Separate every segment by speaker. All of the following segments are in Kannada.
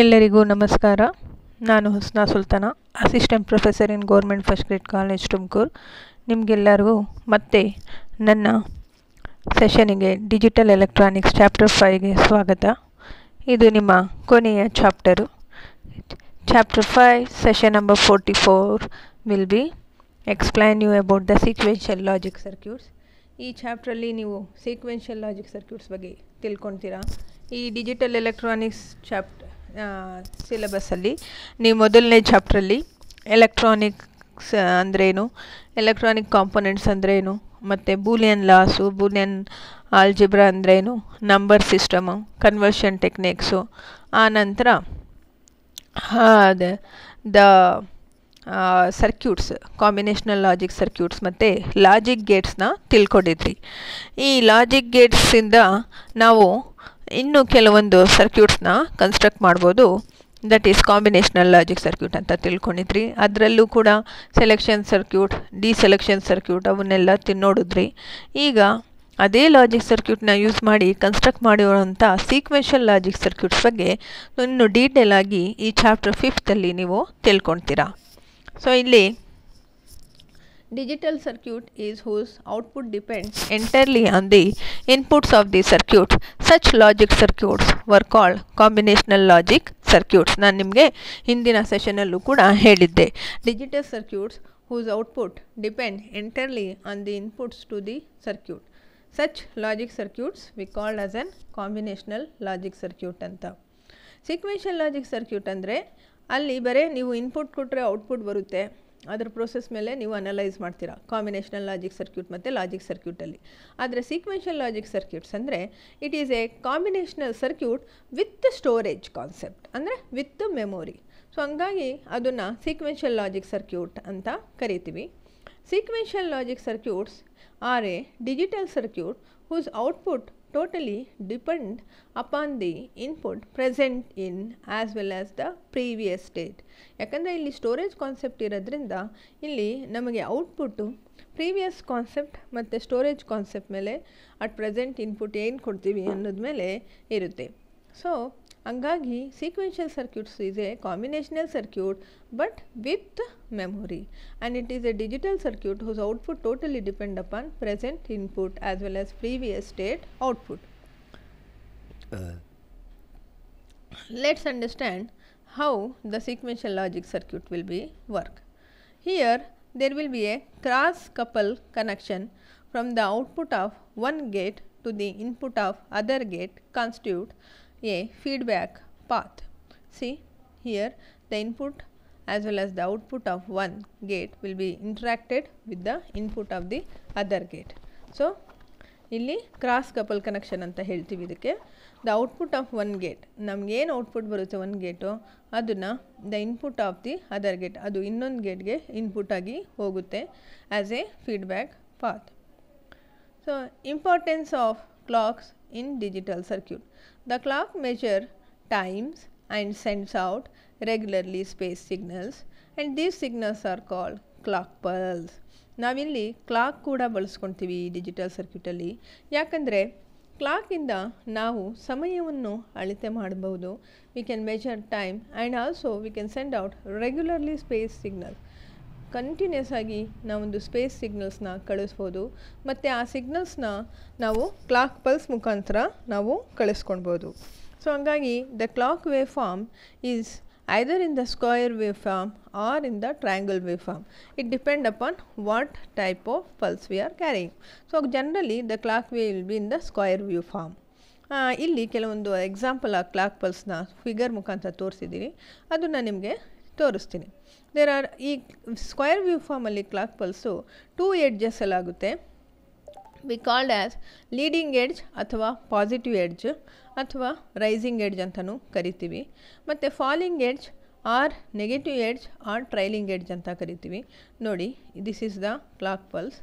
Speaker 1: ಎಲ್ಲರಿಗೂ ನಮಸ್ಕಾರ ನಾನು Husna Sultana assistant professor in government first grade college Tumakuru ನಿಮಗೆಲ್ಲರಿಗೂ ಮತ್ತೆ ನನ್ನ ಸೆಷನಿಗೆ ಡಿಜಿಟಲ್ ಎಲೆಕ್ಟ್ರಾನಿಕ್ಸ್ ಚಾಪ್ಟರ್ ಫೈವ್ಗೆ ಸ್ವಾಗತ ಇದು ನಿಮ್ಮ ಕೊನೆಯ chapter chapter five session number forty four will be explain you about the sequential logic circuits ಈ ಚಾಪ್ಟ್ರಲ್ಲಿ ನೀವು ಸೀಕ್ವೆನ್ಷಿಯಲ್ ಲಾಜಿಕ್ ಸರ್ಕ್ಯೂಟ್ಸ್ ಬಗ್ಗೆ ತಿಳ್ಕೊತೀರಾ ಈ ಡಿಜಿಟಲ್ ಎಲೆಕ್ಟ್ರಾನಿಕ್ಸ್ ಚಾಪ್ಟರ್ ಸಿಲೆಬಸ್ಸಲ್ಲಿ ನೀವು ಮೊದಲನೇ ಚಾಪ್ಟ್ರಲ್ಲಿ ಎಲೆಕ್ಟ್ರಾನಿಕ್ಸ್ ಅಂದ್ರೇನು ಎಲೆಕ್ಟ್ರಾನಿಕ್ ಕಾಂಪೊನೆಂಟ್ಸ್ ಅಂದ್ರೇನು ಮತ್ತು ಬೂಲಿಯನ್ ಲಾಸು ಬೂಲಿಯನ್ ಆಲ್ಜಿಬ್ರಾ ಅಂದ್ರೇನು ನಂಬರ್ ಸಿಸ್ಟಮು ಕನ್ವರ್ಷನ್ ಟೆಕ್ನಿಕ್ಸು ಆನಂತರ the the circuits combinational logic circuits ಮತ್ತು ಲಾಜಿಕ್ ಗೇಟ್ಸ್ನ ತಿಳ್ಕೊಂಡಿದ್ರಿ ಈ ಲಾಜಿಕ್ ಗೇಟ್ಸಿಂದ ನಾವು ಇನ್ನು ಕೆಲವೊಂದು ಸರ್ಕ್ಯೂಟ್ಸ್ನ ಕನ್ಸ್ಟ್ರಕ್ಟ್ ಮಾಡ್ಬೋದು that is combinational logic circuit ಅಂತ ತಿಳ್ಕೊಂಡಿದ್ರಿ ಅದರಲ್ಲೂ ಕೂಡ selection circuit D selection circuit ಅವನ್ನೆಲ್ಲ ತಿನ್ನೋಡಿದ್ರಿ ಈಗ ಅದೇ ಲಾಜಿಕ್ ಸರ್ಕ್ಯೂಟ್ನ ಯೂಸ್ ಮಾಡಿ ಕನ್ಸ್ಟ್ರಕ್ಟ್ ಮಾಡಿರುವಂಥ ಸೀಕ್ವೆನ್ಷಿಯಲ್ ಲಾಜಿಕ್ ಸರ್ಕ್ಯೂಟ್ಸ್ ಬಗ್ಗೆ ಇನ್ನು ಡೀಟೇಲ್ ಆಗಿ ಈ ಚಾಪ್ಟರ್ ಫಿಫ್ತಲ್ಲಿ ನೀವು ತಿಳ್ಕೊಳ್ತೀರಾ ಸೊ ಇಲ್ಲಿ Digital circuit is whose output depends entirely on the inputs of the circuit. Such logic circuits were called combinational logic circuits. ನಾನು ನಿಮಗೆ ಹಿಂದಿನ ಸೆಷನಲ್ಲೂ ಕೂಡ ಹೇಳಿದ್ದೆ Digital circuits whose output depend entirely on the inputs to the circuit. Such logic circuits we called as an combinational logic circuit ಅಂತ sequential logic circuit ಅಂದರೆ ಅಲ್ಲಿ ಬರೀ ನೀವು ಇನ್ಪುಟ್ ಕೊಟ್ಟರೆ ಔಟ್ಪುಟ್ ಬರುತ್ತೆ ಅದರ ಪ್ರೋಸೆಸ್ ಮೇಲೆ ನೀವು ಅನಲೈಸ್ ಮಾಡ್ತೀರಾ ಕಾಂಬಿನೇಷನಲ್ ಲಾಜಿಕ್ ಸರ್ಕ್ಯೂಟ್ ಮತ್ತು ಲಾಜಿಕ್ ಸರ್ಕ್ಯೂಟಲ್ಲಿ ಆದರೆ ಸೀಕ್ವೆನ್ಷಿಯಲ್ ಲಾಜಿಕ್ ಸರ್ಕ್ಯೂಟ್ಸ್ ಅಂದರೆ it is a combinational circuit with storage concept ಅಂದರೆ ವಿತ್ ಮೆಮೊರಿ ಸೊ ಹಂಗಾಗಿ ಅದನ್ನು ಸೀಕ್ವೆನ್ಷಿಯಲ್ ಲಾಜಿಕ್ ಸರ್ಕ್ಯೂಟ್ ಅಂತ ಕರಿತೀವಿ sequential logic circuits are a digital circuit whose output totally depend upon the input present in as well as the previous state ಯಾಕಂದರೆ ಇಲ್ಲಿ ಸ್ಟೋರೇಜ್ ಕಾನ್ಸೆಪ್ಟ್ ಇರೋದ್ರಿಂದ ಇಲ್ಲಿ ನಮಗೆ ಔಟ್ಪುಟ್ಟು ಪ್ರೀವಿಯಸ್ ಕಾನ್ಸೆಪ್ಟ್ ಮತ್ತು ಸ್ಟೋರೇಜ್ ಕಾನ್ಸೆಪ್ಟ್ ಮೇಲೆ ಅಟ್ ಪ್ರೆಸೆಂಟ್ ಇನ್ಪುಟ್ ಏನು ಕೊಡ್ತೀವಿ ಅನ್ನೋದ ಮೇಲೆ ಇರುತ್ತೆ ಸೊ ಹಂಗಾಗಿ sequential circuits is a combinational circuit but with memory and it is a digital circuit whose output totally depend upon present input as well as previous state output. Uh. Let us understand how the sequential logic circuit will be work. Here there will be a cross couple connection from the output of one gate to the input of other gate constitute a feedback path. See here the input as well as the output of one gate will be interacted with the input of the other gate. So ಇಲ್ಲಿ ಕ್ರಾಸ್ ಕಪಲ್ ಕನೆಕ್ಷನ್ ಅಂತ ಹೇಳ್ತೀವಿ ಇದಕ್ಕೆ the output of one gate ನಮಗೇನು ಔಟ್ಪುಟ್ ಬರುತ್ತೆ ಒಂದು ಗೇಟು ಅದನ್ನು the input of the other gate ಅದು ಇನ್ನೊಂದು ಗೇಟ್ಗೆ ಇನ್ಪುಟ್ ಆಗಿ ಹೋಗುತ್ತೆ as a feedback path so importance of clocks in digital circuit. The clock measure times and sends out regularly spaced signals and these signals are called clock clock pulse ನಾವಿಲ್ಲಿ ಕ್ಲಾಕ್ ಕೂಡ ಬಳಸ್ಕೊತೀವಿ ಈ ಡಿಜಿಟಲ್ ಸರ್ಕ್ಯೂಟಲ್ಲಿ ಯಾಕಂದರೆ ಕ್ಲಾಕಿಂದ ನಾವು ಸಮಯವನ್ನು ಅಳತೆ ಮಾಡಬಹುದು we can measure time and also we can send out regularly space signal continuous ಆಗಿ ನಾವೊಂದು ಸ್ಪೇಸ್ ಸಿಗ್ನಲ್ಸ್ನ ಕಳಿಸ್ಬೋದು ಮತ್ತು ಆ ಸಿಗ್ನಲ್ಸ್ನ ನಾವು ಕ್ಲಾಕ್ ಪಲ್ಸ್ ಮುಖಾಂತರ ನಾವು ಕಳಿಸ್ಕೊಳ್ಬೋದು ಸೊ ಹಂಗಾಗಿ the clock wave form is either in the square wave form or in the triangle wave form it depend upon what type of pulse we are carrying so generally the clock wave will be in the square wave form ಇಲ್ಲಿ ಕೆಲವೊಂದು ಎಕ್ಸಾಂಪಲ್ ಆ ಕ್ಲಾಕ್ ಪಲ್ಸ್ನ ಫಿಗರ್ ಮುಖಾಂತರ ತೋರಿಸಿದ್ದೀನಿ ಅದನ್ನು ನಿಮಗೆ ತೋರಿಸ್ತೀನಿ ದೇರ್ ಆರ್ ಈ ಸ್ಕ್ವೇರ್ ವ್ಯೂ ಫಾರ್ಮಲ್ಲಿ ಕ್ಲಾಕ್ ಪಲ್ಸು ಟೂ ಎಡ್ಜಸ್ಸಲ್ಲಾಗುತ್ತೆ we called as leading edge ಅಥವಾ ಪಾಸಿಟಿವ್ ಎಡ್ಜ್ ಅಥವಾ ರೈಸಿಂಗ್ ಎಡ್ಜ್ ಅಂತಲೂ ಕರಿತೀವಿ ಮತ್ತು falling edge or negative edge or trailing edge ಅಂತ ಕರಿತೀವಿ ನೋಡಿ this is the clock pulse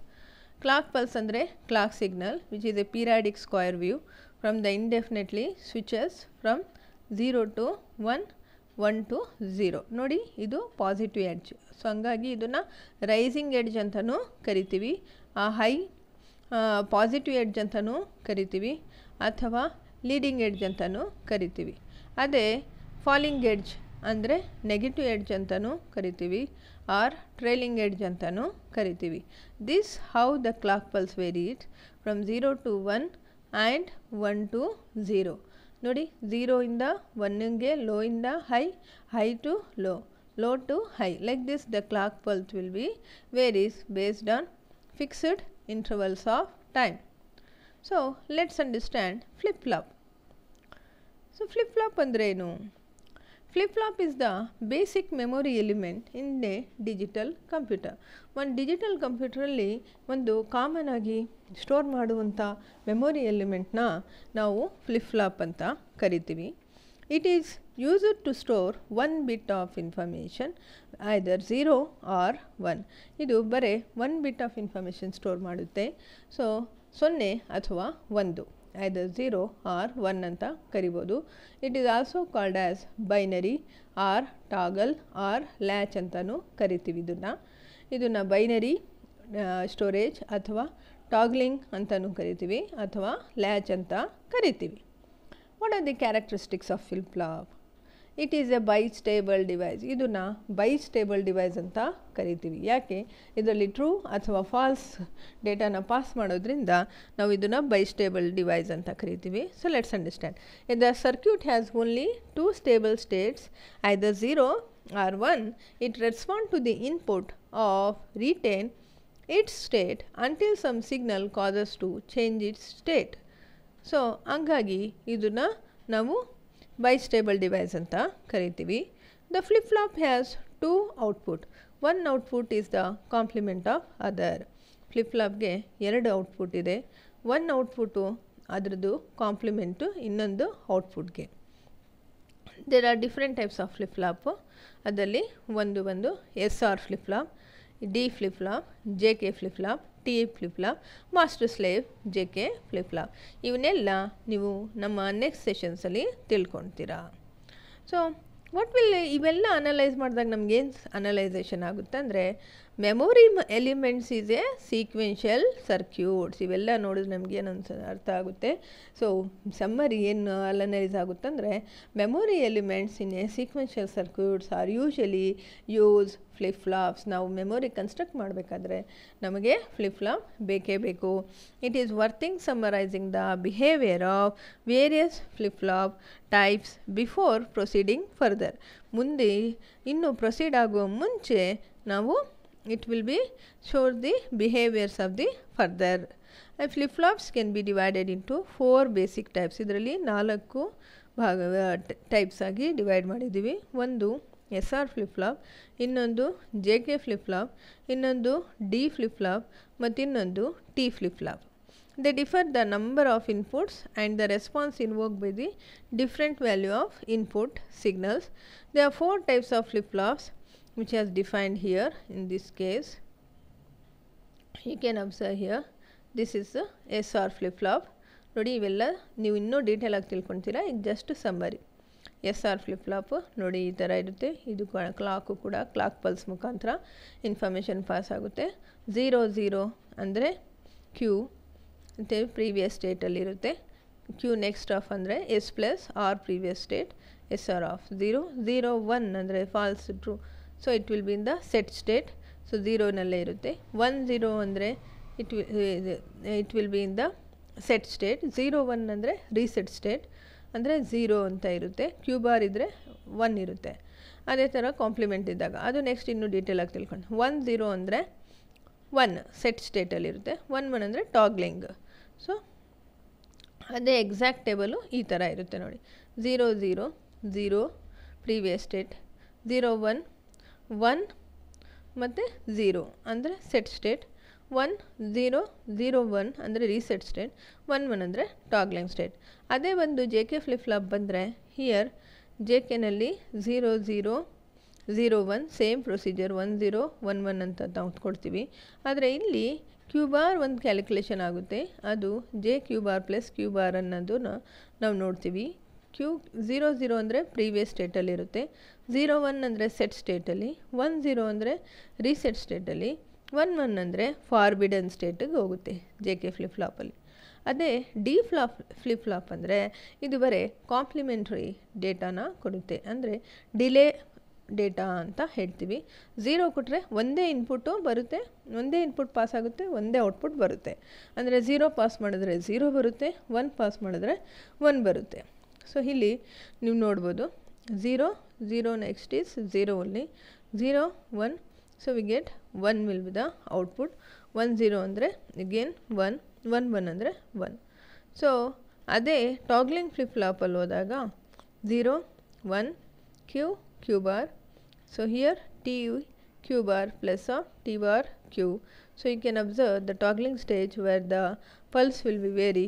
Speaker 1: clock pulse ಅಂದರೆ clock signal which is a periodic square wave from the indefinitely switches from zero to one one to zero ನೋಡಿ ಇದು ಪಾಸಿಟಿವ್ ಎಡ್ಜ್ ಸೊ ಹಂಗಾಗಿ ಇದನ್ನು ರೈಸಿಂಗ್ ಎಡ್ಜ್ ಅಂತಲೂ ಕರಿತೀವಿ ಆ ಹೈ ಪಾಸಿಟಿವ್ ಎಡ್ಜ್ ಅಂತಲೂ ಕರಿತೀವಿ ಅಥವಾ ಲೀಡಿಂಗ್ ಎಡ್ಜ್ ಅಂತಲೂ ಕರಿತೀವಿ ಅದೇ ಫಾಲಿಂಗ್ ಎಡ್ಜ್ ಅಂದರೆ ನೆಗೆಟಿವ್ ಎಡ್ಜ್ ಅಂತಲೂ ಕರಿತೀವಿ ಆರ್ ಟ್ರೇಲಿಂಗ್ ಎಡ್ಜ್ ಅಂತಲೂ ಕರಿತೀವಿ this how the clock pulse it from zero to one and one to zero ನೋಡಿ ಝೀರೋಯಿಂದ ಒನ್ನಿಗೆ ಲೋ ಇಂದ high high to low low to high like this the clock pulse will be varies based on fixed intervals of time. So, let us understand flip-flop. So, flip-flop ಅಂದರೆ ಏನು flip flop is the basic memory element in the digital computer ಒಂದು ಡಿಜಿಟಲ್ ಕಂಪ್ಯೂಟರಲ್ಲಿ ಒಂದು ಕಾಮನ್ ಆಗಿ ಸ್ಟೋರ್ ಮಾಡುವಂಥ ಮೆಮೊರಿ ಎಲಿಮೆಂಟ್ನ ನಾವು ಫ್ಲಿಪ್ ಫ್ಲಾಪ್ ಅಂತ ಕರಿತೀವಿ it is used to store one bit of information either zero or one ಇದು ಬರೀ one bit of information store ಮಾಡುತ್ತೆ ಸೊ ಸೊನ್ನೆ ಅಥವಾ ಒಂದು ಐದರ್ ಝೀರೋ ಆರ್ ಒನ್ ಅಂತ ಕರಿಬೋದು it is also called as binary or toggle or latch ಅಂತಲೂ ಕರಿತೀವಿ ಇದನ್ನು ಇದನ್ನು ಬೈನರಿ ಸ್ಟೋರೇಜ್ ಅಥವಾ ಟಾಗ್ಲಿಂಗ್ ಅಂತಲೂ ಕರಿತೀವಿ ಅಥವಾ ಲ್ಯಾಚ್ ಅಂತ ಕರಿತೀವಿ what are the characteristics of flip it is a bistable device ಇದನ್ನು ಬೈ ಸ್ಟೇಬಲ್ ಡಿವೈಸ್ ಅಂತ ಕರಿತೀವಿ ಯಾಕೆ ಇದರಲ್ಲಿ ಟ್ರೂ ಅಥವಾ ಫಾಲ್ಸ್ ಡೇಟಾನ ಪಾಸ್ ಮಾಡೋದ್ರಿಂದ ನಾವು ಇದನ್ನು ಬೈ ಸ್ಟೇಬಲ್ ಡಿವೈಸ್ ಅಂತ ಕರಿತೀವಿ ಸೊ ಲೆಟ್ಸ್ ಅಂಡರ್ಸ್ಟ್ಯಾಂಡ್ ಇದ circuit has only two stable states I the zero or one it respond to the input of retain its state until some signal causes to change its state so ಹಂಗಾಗಿ ಇದನ್ನು ನಾವು ಬೈಸ್ಟೇಬಲ್ ಡಿವೈಸ್ ಅಂತ ಕರಿತೀವಿ the flip flop has two output one output is the complement of other flip ಫ್ಲಾಪ್ಗೆ ಎರಡು ಔಟ್ಪುಟ್ ಇದೆ ಒನ್ ಔಟ್ಪುಟ್ಟು ಅದರದ್ದು ಕಾಂಪ್ಲಿಮೆಂಟು ಇನ್ನೊಂದು ಔಟ್ಪುಟ್ಗೆ there are different types of flip flop ಅದರಲ್ಲಿ ಒಂದು ಒಂದು S R flip flop D flip J K flip flop T flip master slave J K flip flop ಇವನ್ನೆಲ್ಲ ನೀವು ನಮ್ಮ ನೆಕ್ಸ್ಟ್ ಸೆಷನ್ಸಲ್ಲಿ ತಿಳ್ಕೊಳ್ತೀರಾ ಸೊ ವಾಟ್ ವಿಲ್ ಇವೆಲ್ಲ ಅನಲೈಸ್ ಮಾಡಿದಾಗ ನಮಗೇನು ಅನಲೈಸೇಷನ್ ಆಗುತ್ತೆ ಅಂದರೆ memory elements is a sequential circuits ಇವೆಲ್ಲ ನೋಡಿದ್ರೆ ನಮಗೆ ಸ ಅರ್ಥ ಆಗುತ್ತೆ ಸೊ ಸಮ್ಮರಿ ಏನು ಆಗುತ್ತೆ ಆಗುತ್ತಂದರೆ memory elements in a sequential circuits are usually use flip flops ನಾವು ಮೆಮೊರಿ ಕನ್ಸ್ಟ್ರಕ್ಟ್ ಮಾಡಬೇಕಾದ್ರೆ ನಮಗೆ ಫ್ಲಿಪ್ ಫ್ಲಾಪ್ ಬೇಕೇ ಬೇಕು it is worthing summarising the behaviour of various flip flop types before proceeding further ಮುಂದೆ ಇನ್ನು ಪ್ರೊಸೀಡ್ ಆಗುವ ಮುಂಚೆ ನಾವು it will be show the behaviors of the further flip flops can be divided into four basic types idralli nalakku bhaga types agi divide one, ondu sr flip flop innondu jk flip flop innondu d flip flop and mattinondu t flip flop they differ the number of inputs and the response invoked by the different value of input signals there are four types of flip flops which has defined here in this case you can observe here this is S R flip ನೋಡಿ ಇವೆಲ್ಲ ನೀವು ಇನ್ನೂ ಡೀಟೇಲಾಗಿ ಆಗಿ ತಿಳ್ಕೊತೀರಾ ಇದು just summary S R flip ನೋಡಿ ಈ ಥರ ಇರುತ್ತೆ ಇದು ಕ್ಲಾಕು ಕೂಡ ಕ್ಲಾಕ್ ಪಲ್ಸ್ ಮುಖಾಂತರ ಇನ್ಫಾರ್ಮೇಷನ್ ಪಾಸ್ ಆಗುತ್ತೆ ಝೀರೋ ಝೀರೋ ಅಂದರೆ ಕ್ಯೂ ಮತ್ತು ಪ್ರೀವಿಯಸ್ ಸ್ಟೇಟಲ್ಲಿರುತ್ತೆ ಕ್ಯೂ ನೆಕ್ಸ್ಟ್ ಆಫ್ ಅಂದರೆ S plus R previous state S R of zero zero one ಅಂದರೆ false true so it will be in the set state so ಝೀರೋನಲ್ಲೇ ಇರುತ್ತೆ ಒನ್ ಝೀರೋ ಅಂದರೆ it it will be in the set state zero one ಅಂದರೆ ರೀಸೆಟ್ ಸ್ಟೇಟ್ ಅಂದರೆ ಝೀರೋ ಅಂತ ಇರುತ್ತೆ ಕ್ಯೂಬಾರ್ ಇದ್ದರೆ ಒನ್ ಇರುತ್ತೆ ಅದೇ ಥರ ಕಾಂಪ್ಲಿಮೆಂಟ್ ಇದ್ದಾಗ ಅದು ನೆಕ್ಸ್ಟ್ ಇನ್ನೂ ಡೀಟೇಲಾಗಿ ತಿಳ್ಕೊಂಡು ಒನ್ ಝೀರೋ ಅಂದರೆ ಒನ್ ಸೆಟ್ ಸ್ಟೇಟಲ್ಲಿರುತ್ತೆ ಒನ್ ಒನ್ ಅಂದರೆ ಟಾಗ್ಲಿಂಗ್ ಸೊ ಅದೇ ಎಕ್ಸಾಕ್ಟ್ ಟೇಬಲು ಈ ಥರ ಇರುತ್ತೆ ನೋಡಿ zero zero zero previous state zero one one ಮತ್ತು ಝೀರೋ ಅಂದರೆ set state one zero zero one ಅಂದರೆ ರೀಸೆಟ್ ಸ್ಟೇಟ್ ಒನ್ ಒನ್ ಅಂದರೆ ಟಾಗ್ಲೈನ್ ಸ್ಟೇಟ್ ಅದೇ ಒಂದು ಜೆ ಕೆ ಫ್ಲಿಪ್ ಬಂದರೆ ಹಿಯರ್ ಜೆ ಕೆನಲ್ಲಿ zero zero zero one same procedure one zero one one ಅಂತ ನಾವು ಕೊಡ್ತೀವಿ ಆದರೆ ಇಲ್ಲಿ ಕ್ಯೂಬಾರ್ ಒಂದು ಕ್ಯಾಲ್ಕುಲೇಷನ್ ಆಗುತ್ತೆ ಅದು J Q bar plus Q bar ಅನ್ನೋದನ್ನು ನಾವು ನೋಡ್ತೀವಿ ಕ್ಯೂ ಝೀರೋ ಝೀರೋ ಅಂದರೆ ಪ್ರೀವಿಯಸ್ ಸ್ಟೇಟಲ್ಲಿರುತ್ತೆ ಝೀರೋ ಒನ್ ಅಂದರೆ ಸೆಟ್ ಸ್ಟೇಟಲ್ಲಿ ಒನ್ ಝೀರೋ ಅಂದರೆ ರೀಸೆಟ್ ಸ್ಟೇಟಲ್ಲಿ ಒನ್ ಒನ್ ಅಂದರೆ ಫಾರ್ಬಿಡನ್ ಸ್ಟೇಟಿಗೆ ಹೋಗುತ್ತೆ ಜೆ ಕೆ ಫ್ಲಿಪ್ ಅದೇ ಡಿ ಫ್ಲಾಪ್ ಫ್ಲಿಪ್ ಫ್ಲಾಪ್ ಅಂದರೆ ಇದು ಬರೀ ಕಾಂಪ್ಲಿಮೆಂಟ್ರಿ ಡೇಟಾನ ಕೊಡುತ್ತೆ ಅಂದರೆ ಡಿಲೇ ಡೇಟಾ ಅಂತ ಹೇಳ್ತೀವಿ ಝೀರೋ ಕೊಟ್ಟರೆ ಒಂದೇ ಇನ್ಪುಟ್ಟು ಬರುತ್ತೆ ಒಂದೇ ಇನ್ಪುಟ್ ಪಾಸ್ ಆಗುತ್ತೆ ಒಂದೇ ಔಟ್ಪುಟ್ ಬರುತ್ತೆ ಅಂದರೆ ಝೀರೋ ಪಾಸ್ ಮಾಡಿದ್ರೆ ಝೀರೋ ಬರುತ್ತೆ ಒನ್ ಪಾಸ್ ಮಾಡಿದ್ರೆ ಒನ್ ಬರುತ್ತೆ ಸೊ ಇಲ್ಲಿ ನೀವು ನೋಡ್ಬೋದು zero zero next is zero only zero one so we get one will be the output one zero ಅಂದರೆ ಅಗೇನ್ ಒನ್ ಒನ್ ಒನ್ ಅಂದರೆ ಒನ್ ಸೊ ಅದೇ ಟಾಗ್ಲಿಂಗ್ ಫ್ಲಿಪ್ ಫ್ಲಾಪಲ್ಲಿ ಹೋದಾಗ zero one Q Q bar so here T Q bar plus of T bar Q so you can observe the ಟಾಗ್ಲಿಂಗ್ stage where the pulse will be very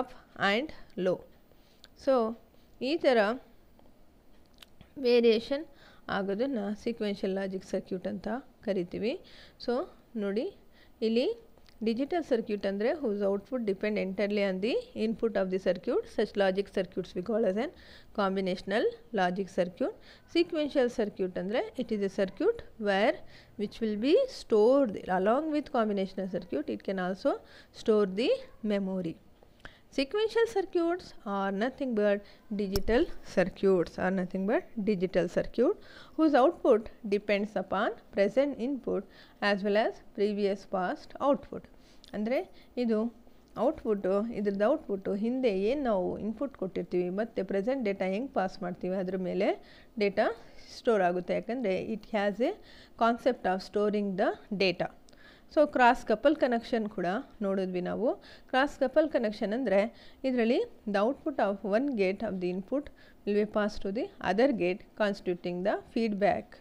Speaker 1: up and low so ಈ ಥರ ವೇರಿಯೇಷನ್ ಆಗೋದನ್ನು ಸೀಕ್ವೆನ್ಷಿಯಲ್ ಲಾಜಿಕ್ ಸರ್ಕ್ಯೂಟ್ ಅಂತ ಕರಿತೀವಿ ಸೊ ನೋಡಿ ಇಲ್ಲಿ ಡಿಜಿಟಲ್ ಸರ್ಕ್ಯೂಟ್ ಅಂದರೆ whose output depend entirely on the input of the circuit such logic circuits we call as an combinational logic circuit sequential circuit ಅಂದರೆ it is a circuit where which will be store the along with combinational circuit it can also store the memory Sequential circuits are nothing but digital circuits are nothing but digital circuit whose output depends upon present input as well as previous past output. ಅಂದರೆ ಇದು ಔಟ್ಪುಟ್ಟು ಇದ್ರದ್ದು ಔಟ್ಪುಟ್ಟು ಹಿಂದೆ ಏನು ನಾವು ಇನ್ಪುಟ್ ಕೊಟ್ಟಿರ್ತೀವಿ ಮತ್ತು ಪ್ರೆಸೆಂಟ್ ಡೇಟಾ ಹೆಂಗೆ ಪಾಸ್ ಮಾಡ್ತೀವಿ ಅದ್ರ mele data store ಆಗುತ್ತೆ ಯಾಕಂದರೆ it has a concept of storing the data. So cross couple connection ಕೂಡ ನೋಡಿದ್ವಿ ನಾವು ಕ್ರಾಸ್ ಕಪಲ್ ಕನೆಕ್ಷನ್ ಅಂದರೆ ಇದರಲ್ಲಿ the output of one gate of the input will be pass to the other gate constituting the feedback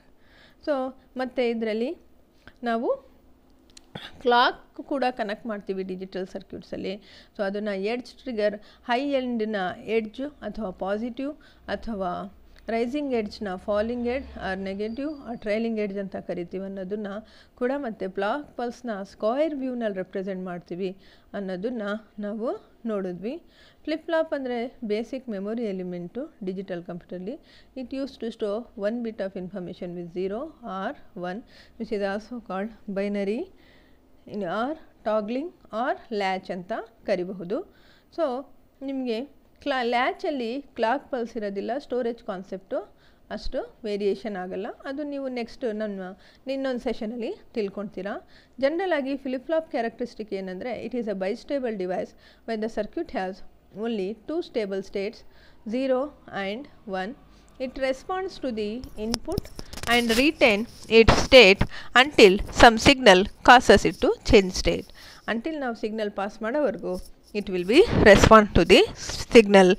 Speaker 1: so ಮತ್ತು ಇದರಲ್ಲಿ ನಾವು ಕ್ಲಾಕ್ ಕೂಡ ಕನೆಕ್ಟ್ ಮಾಡ್ತೀವಿ ಡಿಜಿಟಲ್ ಸರ್ಕ್ಯೂಟ್ಸಲ್ಲಿ ಸೊ ಅದನ್ನು ಎಡ್ಜ್ ಟ್ರಿಗರ್ ಹೈ ಎಂಡ್ನ ಎಡ್ಜು ಅಥವಾ ಪಾಸಿಟಿವ್ ಅಥವಾ ರೈಸಿಂಗ್ ಎಡ್ಜ್ನ falling edge or negative or trailing edge ಅಂತ ಕರಿತೀವಿ ಅನ್ನೋದನ್ನು ಕೂಡ ಮತ್ತು ಬ್ಲಾಕ್ ಪಲ್ಸ್ನ ಸ್ಕ್ವೈರ್ ವ್ಯೂನಲ್ಲಿ ರೆಪ್ರೆಸೆಂಟ್ ಮಾಡ್ತೀವಿ ಅನ್ನೋದನ್ನು ನಾವು ನೋಡಿದ್ವಿ ಫ್ಲಿಪ್ ಫ್ಲಾಪ್ ಅಂದರೆ ಬೇಸಿಕ್ ಮೆಮೊರಿ ಎಲಿಮೆಂಟು ಡಿಜಿಟಲ್ ಕಂಪ್ಯೂಟರ್ಲಿ it use to store one bit of information with zero or one which is also called binary or toggling or latch ಅಂತ ಕರಿಬಹುದು ಸೊ ನಿಮಗೆ ಕ್ಲಾ ಲ್ಯಾಚಲ್ಲಿ ಕ್ಲಾಕ್ ಪಲ್ಸ್ ಇರೋದಿಲ್ಲ ಸ್ಟೋರೇಜ್ ಕಾನ್ಸೆಪ್ಟು ಅಷ್ಟು ವೇರಿಯೇಷನ್ ಆಗಲ್ಲ ಅದು ನೀವು ನೆಕ್ಸ್ಟ್ ನನ್ನ ಇನ್ನೊಂದು ಸೆಷನಲ್ಲಿ ತಿಳ್ಕೊಳ್ತೀರಾ ಜನರಲ್ ಆಗಿ ಫ್ಲಿಪ್ ಫ್ಲಾಪ್ ಕ್ಯಾರೆಕ್ಟರಿಸ್ಟಿಕ್ ಏನಂದರೆ it is a stable device when the circuit has only two stable states zero and one it responds to the input and retain it state until some signal causes it to change state until now signal pass ಮಾಡೋವರೆಗೂ it will be respond to the signal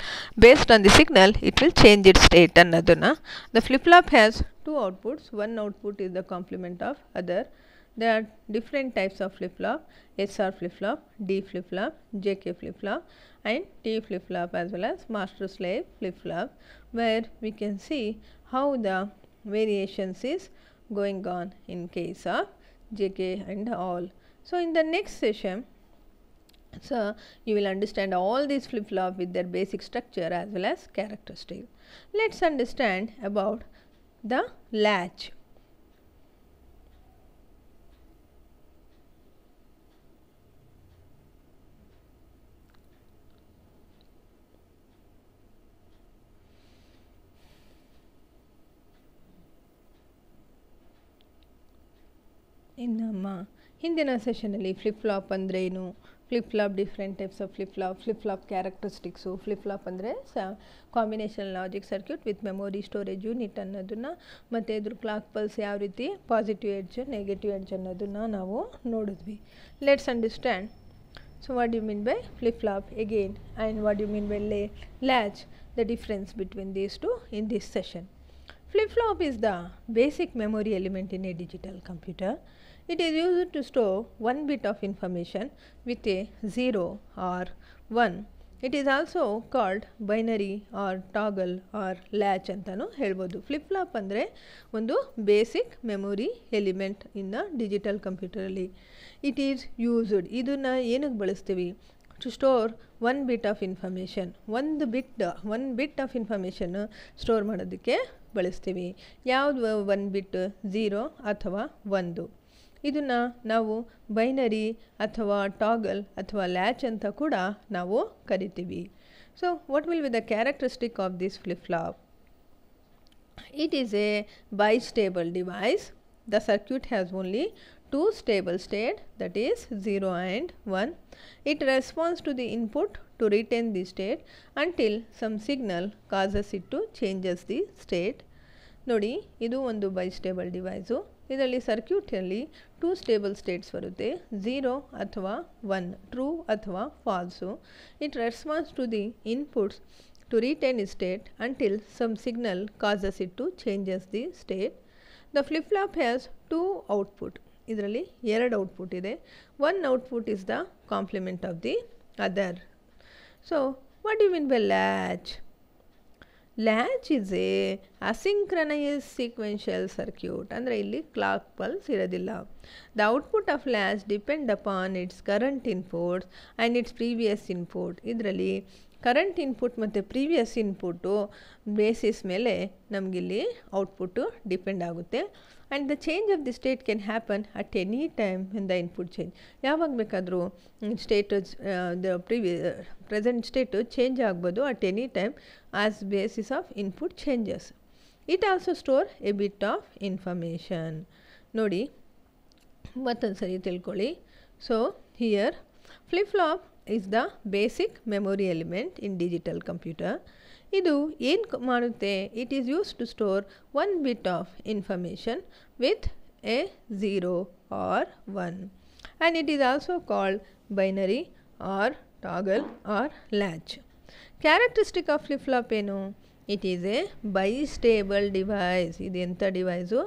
Speaker 1: based on the signal it will change its state ಅನ್ನೋದನ್ನು the flip flop has two outputs one output is the complement of other there are different types of flip flop SR flip flop D flip flop JK flip flop and T flip flop as well as master slave flip flop where we can see how the variations is going on in case of JK and all so in the next session, so you will understand all these flip-flop with their basic structure as well as characteristic. Let's understand about the latch. ಇಂದಿನ ಸೆಷನಲ್ಲಿ ಫ್ಲಿಪ್ ಫ್ಲಾಪ್ ಅಂದರೆ ಏನು flip flop different types of flip flop flip flop flip flop ಅಂದರೆ ಸ combination logic circuit with memory storage unit ಅನ್ನೋದನ್ನು ಮತ್ತು ಇದ್ರ ಕ್ಲಾಕ್ ಪಲ್ಸ್ ಯಾವ ರೀತಿ ಪಾಸಿಟಿವ್ ಎಡ್ಜ್ ನೆಗೆಟಿವ್ ಎಡ್ಜ್ ಅನ್ನೋದನ್ನು ನಾವು ನೋಡಿದ್ವಿ let's understand so what you mean by flip flop again and what you mean by ಲೇ latch the difference between these two in this session flip flop is the basic memory element in a digital computer it is used to store one bit of information with a 0 or 1. It is also called binary or toggle or latch ಅಂತಲೂ ಹೇಳ್ಬೋದು ಫ್ಲಿಪ್ ಫ್ಲಾಪ್ ಅಂದರೆ ಒಂದು basic memory element in the digital ಕಂಪ್ಯೂಟರಲ್ಲಿ ಇಟ್ ಈಸ್ ಯೂಸ್ಡ್ ಇದನ್ನು ಏನಕ್ಕೆ ಬಳಸ್ತೀವಿ to store one bit of information ಒಂದು bit one bit of information store ಮಾಡೋದಕ್ಕೆ ಬಳಸ್ತೀವಿ ಯಾವುದು ಒನ್ ಬಿಟ್ ಝೀರೋ ಅಥವಾ ಒಂದು ಇದನ್ನು ನಾವು ಬೈನರಿ ಅಥವಾ ಟಾಗಲ್ ಅಥವಾ ಲ್ಯಾಚ್ ಅಂತ ಕೂಡ ನಾವು ಕರಿತೀವಿ so what will the the characteristic of this flip flop? it is a bistable device the circuit has only two stable state that is 0 and 1 it responds to the input to retain the state until some signal causes it to changes the state ನೋಡಿ ಇದು ಒಂದು ಬೈಸ್ಟೇಬಲ್ ಡಿವೈಸು ಇದರಲ್ಲಿ ಸರ್ಕ್ಯೂಟಲ್ಲಿ ಟೂ ಸ್ಟೇಬಲ್ ಸ್ಟೇಟ್ಸ್ ಬರುತ್ತೆ ಝೀರೋ ಅಥವಾ ಒನ್ ಟ್ರೂ ಅಥವಾ false it response to the inputs to retain state until some signal causes it to changes the state. The flip-flop has two output. ಇದರಲ್ಲಿ ಎರಡು ಔಟ್ಪುಟ್ ಇದೆ one output is the complement of the other so what you mean by latch latch is a asynchronous sequential circuit ಅಂದರೆ ಇಲ್ಲಿ ಕ್ಲಾಕ್ ಪಲ್ಸ್ ಇರೋದಿಲ್ಲ the output of latch depend upon its current inputs and its previous input ಇದರಲ್ಲಿ ಕರೆಂಟ್ ಇನ್ಪುಟ್ ಮತ್ತು ಪ್ರೀವಿಯಸ್ ಇನ್ಪುಟ್ಟು ಬೇಸಿಸ್ ಮೇಲೆ ನಮಗಿಲ್ಲಿ ಔಟ್ಪುಟ್ಟು ಡಿಪೆಂಡ್ ಆಗುತ್ತೆ and the change of the state can happen at any time in the input change ಯಾವಾಗ ಬೇಕಾದರೂ ಸ್ಟೇಟ್ ದ ಪ್ರಿವಿ ಪ್ರೆಸೆಂಟ್ ಸ್ಟೇಟು ಚೇಂಜ್ ಆಗ್ಬೋದು at any time as basis of input changes it also store a bit of information ನೋಡಿ ಮತ್ತೊಂದು ಸರಿ ತಿಳ್ಕೊಳ್ಳಿ so here flip flop is the basic memory element in digital computer ಇದು ಏನು ಮಾಡುತ್ತೆ it is use to store one bit of information with a zero or one and it is also called binary or toggle or latch characteristic of flip ಏನು it is a bistable stable device ಇದು ಎಂಥ ಡಿವೈಸು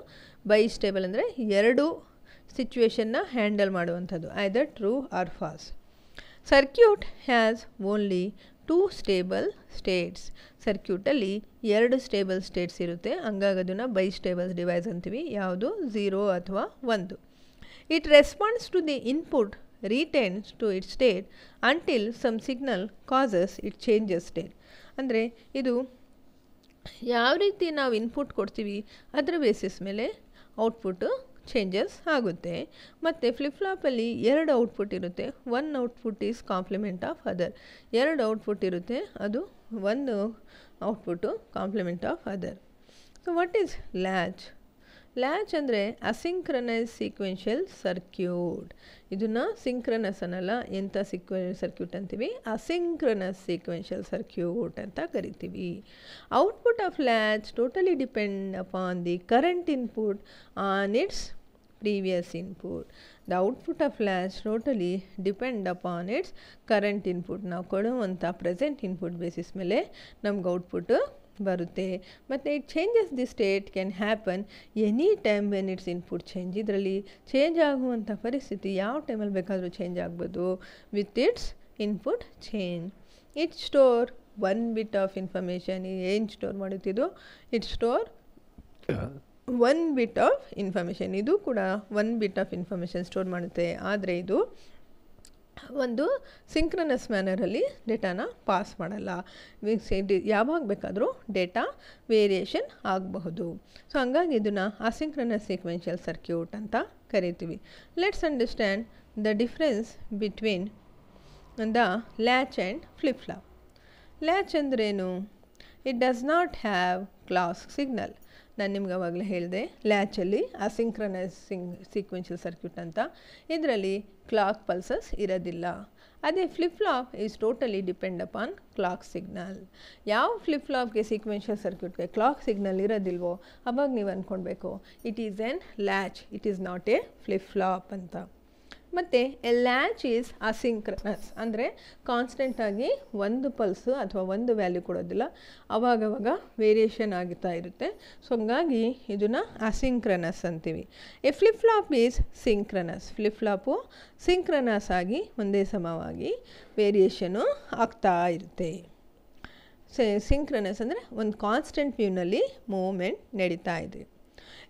Speaker 1: ಬೈ ಸ್ಟೇಬಲ್ ಅಂದರೆ ಎರಡು ಸಿಚುವೇಷನ್ನ ಹ್ಯಾಂಡಲ್ ಮಾಡುವಂಥದ್ದು either true or false circuit has only two stable states ಸರ್ಕ್ಯೂಟಲ್ಲಿ ಎರಡು ಸ್ಟೇಬಲ್ ಸ್ಟೇಟ್ಸ್ ಇರುತ್ತೆ ಹಂಗಾಗಿ ಅದನ್ನು ಬೈ ಸ್ಟೇಬಲ್ಸ್ ಡಿವೈಸ್ ಅಂತೀವಿ ಯಾವುದು ಝೀರೋ ಅಥವಾ ಒಂದು it response to the input retains to it state until some signal causes it changes state ಅಂದರೆ ಇದು ಯಾವ ರೀತಿ ನಾವು ಇನ್ಪುಟ್ ಕೊಡ್ತೀವಿ ಅದರ ಬೇಸಿಸ್ ಮೇಲೆ ಔಟ್ಪುಟ್ಟು ಚೇಂಜಸ್ ಆಗುತ್ತೆ ಮತ್ತು ಫ್ಲಿಪ್ಫ್ಲಾಪಲ್ಲಿ ಎರಡು ಔಟ್ಪುಟ್ ಇರುತ್ತೆ one output is complement of other ಎರಡು ಔಟ್ಪುಟ್ ಇರುತ್ತೆ ಅದು ಒಂದು output complement of other so what is latch latch ಅಂದರೆ ಅಸಿಂಕ್ರನೈಸ್ ಸೀಕ್ವೆನ್ಷಿಯಲ್ ಸರ್ಕ್ಯೂಟ್ ಇದನ್ನು ಸಿಂಕ್ರನಸ್ ಅನ್ನಲ್ಲ ಎಂಥ ಸಿಕ್ವೆ ಸರ್ಕ್ಯೂಟ್ ಅಂತೀವಿ ಅಸಿಂಕ್ರನಸ್ ಸೀಕ್ವೆನ್ಷಿಯಲ್ ಸರ್ಕ್ಯೂಟ್ ಅಂತ ಕರಿತೀವಿ output of latch totally depend upon the current input on its previous input. The output of flash totally depend upon its current input ನಾವು ಕೊಡುವಂಥ ಪ್ರೆಸೆಂಟ್ ಇನ್ಪುಟ್ ಬೇಸಿಸ್ ಮೇಲೆ ನಮ್ಗೆ ಔಟ್ಪುಟ್ ಬರುತ್ತೆ ಮತ್ತು it changes the state can happen any time when its input change ಇದರಲ್ಲಿ ಚೇಂಜ್ ಆಗುವಂಥ ಪರಿಸ್ಥಿತಿ ಯಾವ ಟೈಮಲ್ಲಿ ಬೇಕಾದರೂ ಚೇಂಜ್ ಆಗ್ಬೋದು with its input change it store one bit of information ಏನು ಸ್ಟೋರ್ ಮಾಡುತ್ತಿದ್ದು its store one bit of information ಇದು ಕೂಡ one bit of information store ಮಾಡುತ್ತೆ ಆದರೆ ಇದು ಒಂದು ಸಿಂಕ್ರನಸ್ ಮ್ಯಾನರಲ್ಲಿ ಡೇಟಾನ ಪಾಸ್ ಮಾಡಲ್ಲ ಯಾವಾಗ ಬೇಕಾದರೂ ಡೇಟಾ ವೇರಿಯೇಷನ್ ಆಗಬಹುದು ಸೊ ಹಂಗಾಗಿ ಇದನ್ನು ಅಸಿಂಕ್ರನಸ್ ಸೀಕ್ವೆನ್ಷಿಯಲ್ ಸರ್ಕ್ಯೂಟ್ ಅಂತ ಕರಿತೀವಿ let's understand the difference between the latch and flip latch ಅಂದ್ರೇನು it does not have clock signal ನಾನು ನಿಮ್ಗೆ ಅವಾಗಲೇ ಹೇಳಿದೆ ಲ್ಯಾಚಲ್ಲಿ ಅಸಿಂಕ್ರನೈಸಿಂಗ್ ಸೀಕ್ವೆನ್ಷಿಯಲ್ ಸರ್ಕ್ಯೂಟ್ ಅಂತ ಇದರಲ್ಲಿ ಕ್ಲಾಕ್ ಪಲ್ಸಸ್ ಇರೋದಿಲ್ಲ ಅದೇ flip flop is totally depend upon clock signal ಯಾವ ಫ್ಲಿಪ್ ಫ್ಲಾಪ್ಗೆ ಸೀಕ್ವೆನ್ಷಿಯಲ್ ಸರ್ಕ್ಯೂಟ್ಗೆ ಕ್ಲಾಕ್ ಸಿಗ್ನಲ್ ಇರೋದಿಲ್ವೋ ಅವಾಗ ನೀವು ಅಂದ್ಕೊಳ್ಬೇಕು it is an latch it is not a flip flop ಅಂತ ಮತ್ತು ಎಲ್ಲ ಈಸ್ ಅಸಿಂಕ್ರನಸ್ ಅಂದರೆ ಕಾನ್ಸ್ಟೆಂಟಾಗಿ ಒಂದು ಪಲ್ಸು ಅಥವಾ ಒಂದು ವ್ಯಾಲ್ಯೂ ಕೊಡೋದಿಲ್ಲ ಅವಾಗವಾಗ ವೇರಿಯೇಷನ್ ಆಗ್ತಾ ಇರುತ್ತೆ ಸೊ ಹಂಗಾಗಿ ಇದನ್ನು ಅಸಿಂಕ್ರನಸ್ ಅಂತೀವಿ a flip flop is synchronous flip flop synchronous ಆಗಿ ಒಂದೇ ಸಮವಾಗಿ ವೇರಿಯೇಷನು ಆಗ್ತಾ ಇರುತ್ತೆ ಸಿಂಕ್ರನಸ್ ಅಂದರೆ ಒಂದು ಕಾನ್ಸ್ಟೆಂಟ್ ವ್ಯೂನಲ್ಲಿ ಮೂಮೆಂಟ್ ನಡೀತಾ ಇದೆ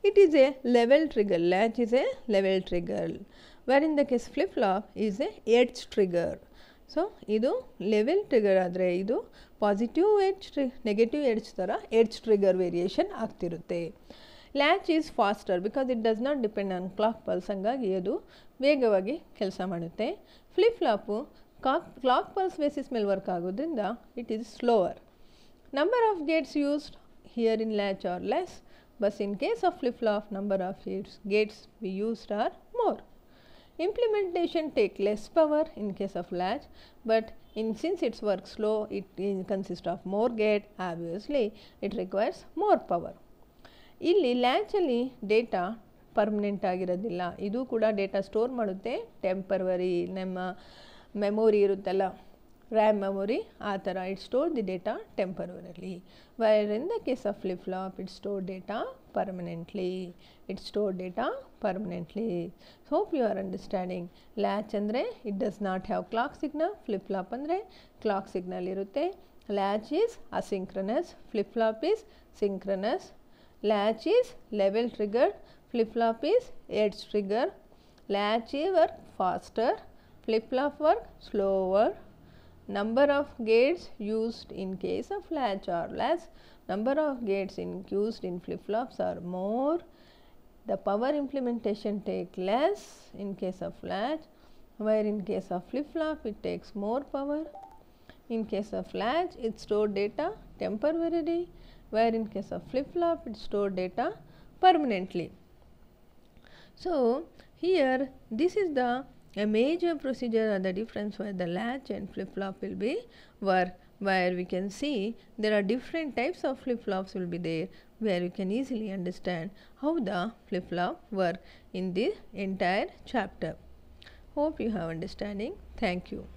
Speaker 1: it is a level trigger latch is a level trigger where in the case flip flop is a edge trigger so ಇದು ಲೆವೆಲ್ ಟ್ರಿಗರ್ ಆದರೆ ಇದು ಪಾಸಿಟಿವ್ ಎಡ್ಜ್ ಟ್ರಿ ನೆಗೆಟಿವ್ ಎಡ್ಜ್ ಥರ ಎಡ್ಜ್ ಟ್ರಿಗರ್ ವೇರಿಯೇಷನ್ ಆಗ್ತಿರುತ್ತೆ latch is faster because it does not depend on clock pulse ಹಂಗಾಗಿ ಅದು ವೇಗವಾಗಿ ಕೆಲಸ ಮಾಡುತ್ತೆ ಫ್ಲಿಪ್ ಫ್ಲಾಪು ಕಾಕ್ ಕ್ಲಾಕ್ ಪಲ್ಸ್ ಬೇಸಿಸ್ ಮೇಲೆ ವರ್ಕ್ ಆಗೋದ್ರಿಂದ it is slower number of Gates used here in latch are less but in case of flip flop number of gates gates we used are more Implementation take less power in case of latch, but in since its work slow, it, consists of more gate, obviously it requires more power. ಇಲ್ಲಿ ಲ್ಯಾಚಲ್ಲಿ ಡೇಟಾ ಪರ್ಮನೆಂಟ್ ಆಗಿರೋದಿಲ್ಲ ಇದು ಕೂಡ ಡೇಟಾ ಸ್ಟೋರ್ ಮಾಡುತ್ತೆ ಟೆಂಪರವರಿ ನಮ್ಮ ಮೆಮೊರಿ ಇರುತ್ತಲ್ಲ ರ್ಯಾಮ್ ಮೆಮೊರಿ ಆ ಥರ it store the data temporarily, where in the case of flip-flop, it store data permanently it stored data permanently so hope you are understanding latch andre it does not have clock signal flip flop andre clock signal irutte latch is asynchronous flip flop is synchronous latch is level triggered flip flop is edge trigger latch work faster flip flop work slower number of gates used in case of latch or less number of gates in, used in flip flops are more the power implementation take less in case of latch where in case of flip flop it takes more power in case of latch it stored data temporarily where in case of flip flop it stored data permanently so here this is the a major procedure or the difference where the latch and flip-flop will be were where we can see there are different types of flip-flops will be there where you can easily understand how the flip-flop work in the entire chapter. Hope you have understanding. Thank you.